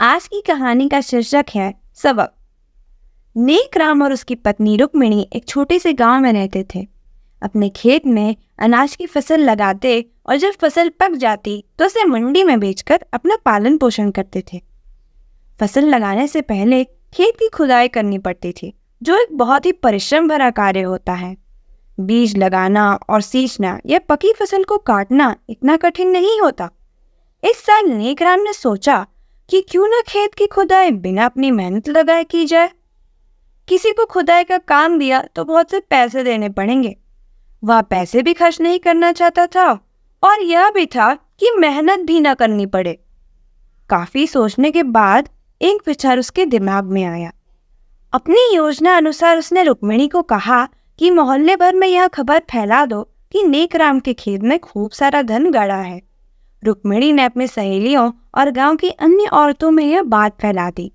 आज की कहानी का शीर्षक है सबक नेक राम और उसकी पत्नी रुक्मिणी एक छोटे से गांव में रहते थे अपने खेत में अनाज की फसल लगाते और जब फसल पक जाती तो उसे मंडी में बेचकर अपना पालन पोषण करते थे फसल लगाने से पहले खेत की खुदाई करनी पड़ती थी जो एक बहुत ही परिश्रम भरा कार्य होता है बीज लगाना और सींचना या पकी फसल को काटना इतना कठिन नहीं होता इस साल नेकराम ने सोचा कि क्यों ना खेत की खुदाई बिना अपनी मेहनत लगाए की जाए किसी को खुदाई का काम दिया तो बहुत से पैसे देने पड़ेंगे वह पैसे भी खर्च नहीं करना चाहता था और यह भी था कि मेहनत भी ना करनी पड़े काफी सोचने के बाद एक विचार उसके दिमाग में आया अपनी योजना अनुसार उसने रुक्मिणी को कहा कि मोहल्ले भर में यह खबर फैला दो कि नेक राम के खेत में खूब सारा धन गड़ा है रुक्मिणी ने अपने सहेलियों और गांव की अन्य औरतों में यह बात फैला दी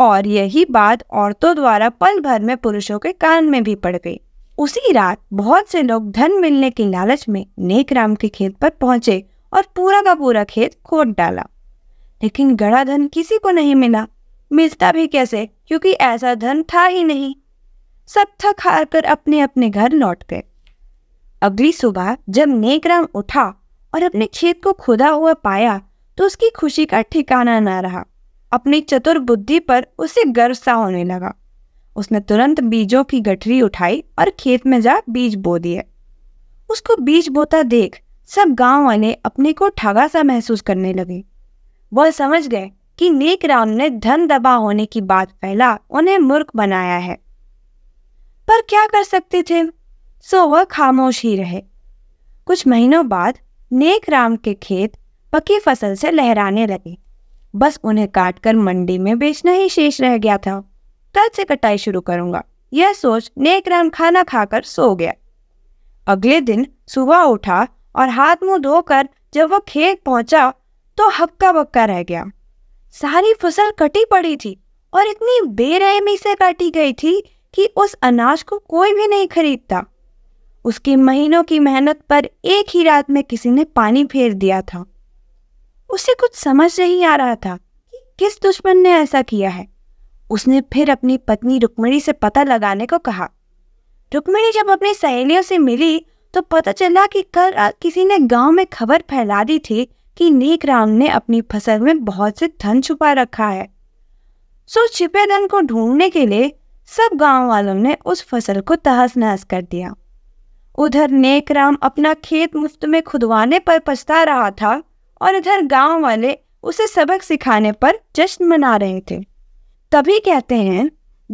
और यही बात औरतों द्वारा पल भर में पुरुषों के कान में भी पड़ गई उसी रात बहुत से लोग धन मिलने के लालच में नेकराम के खेत पर पहुंचे और पूरा का पूरा खेत खोद डाला लेकिन गड़ा धन किसी को नहीं मिला मिलता भी कैसे क्योंकि ऐसा धन था ही नहीं सब थक हार कर अपने अपने घर लौट गए अगली सुबह जब नेकराम उठा और अपने खेत को खुदा हुआ पाया तो उसकी खुशी का ठिकाना न रहा अपनी चतुर बुद्धि पर उसे गर्व सा होने लगा उसने तुरंत बीजों की गठरी उठाई और खेत में जा बीज बो दिए उसको बीज बोता देख सब गांव वाले अपने को ठगा सा महसूस करने लगे वह समझ गए कि नेक राम ने धन दबा होने की बात फैला उन्हें मूर्ख बनाया है पर क्या कर सकते थे सो वह खामोश ही रहे कुछ महीनों बाद नेक राम के खेत पकी फसल से लहराने लगे बस उन्हें काटकर मंडी में बेचना ही शेष रह गया था कल से कटाई शुरू करूंगा यह सोच नेकराम खाना खाकर सो गया अगले दिन सुबह उठा और हाथ मुंह धोकर जब वह खेत पहुंचा तो हक्का बक्का रह गया सारी फसल कटी पड़ी थी और इतनी बेरहमी से काटी गई थी कि उस अनाज को कोई भी नहीं खरीदता उसकी महीनों की मेहनत पर एक ही रात में किसी ने पानी फेर दिया था उसे कुछ समझ नहीं आ रहा था कि किस दुश्मन ने ऐसा किया है उसने फिर अपनी पत्नी रुक्मणी से पता लगाने को कहा रुक्मणी जब अपनी सहेलियों से मिली तो पता चला कि कल किसी ने गांव में खबर फैला दी थी कि नेक राम ने अपनी फसल में बहुत से धन छुपा रखा है सो छिपे धन को ढूंढने के लिए सब गांव वालों ने उस फसल को तहस नहस कर दिया उधर नेकराम अपना खेत मुफ्त में खुदवाने पर पछता रहा था और इधर गांव वाले उसे सबक सिखाने पर जश्न मना रहे थे तभी कहते हैं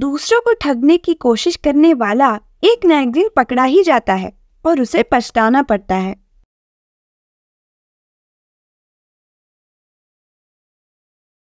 दूसरों को ठगने की कोशिश करने वाला एक ना एक दिन पकड़ा ही जाता है और उसे पछताना पड़ता है